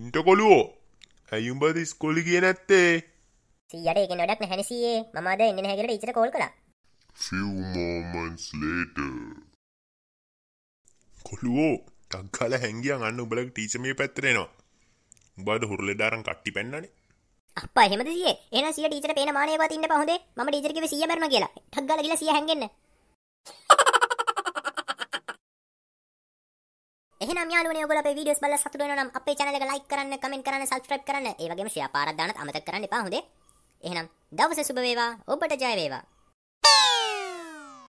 ඉන්ට කොලුවෝ ඇයි උඹද ස්කොලි කිය නැත්තේ සියට එක නොඩක් නැහැනසියේ මද එන්න හැකට ඉචර කෝල් කර ෆමන්ස්ලේට කොළුවෝ ටක්කාල හැගිය අන්න උබලක් ටීචමේ පැත්තරෙනවා උබාද හුරලෙඩාරන් කට්ටි පෙන්න්නනේ අප හෙමද සිය එන සිය ටීචර පේන මානය පතින්න පහොදේ ම ටීචරක සිය බරම කියලා ටක්ගල කියලා සිය හැගෙන්න්න එහෙනම් යාළුවනේ ඔයගොල්ලෝ අපේ වීඩියෝස් බලලා සතුටු වෙනවා නම් අපේ channel එක like කරන්න, comment කරන්න, subscribe කරන්න, ඒ වගේම share පාරක් දාන්නත් අමතක කරන්න එපා හොඳේ. එහෙනම් දවසේ සුබ වේවා. ඔබට ජය වේවා.